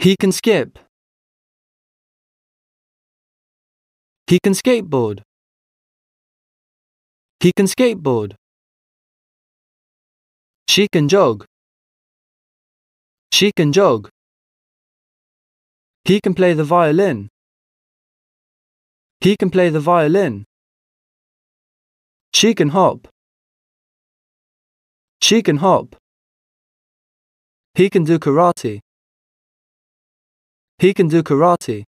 He can skip. He can skateboard. He can skateboard. She can jog. She can jog. He can play the violin. He can play the violin. She can hop. She can hop. He can do karate. He can do karate.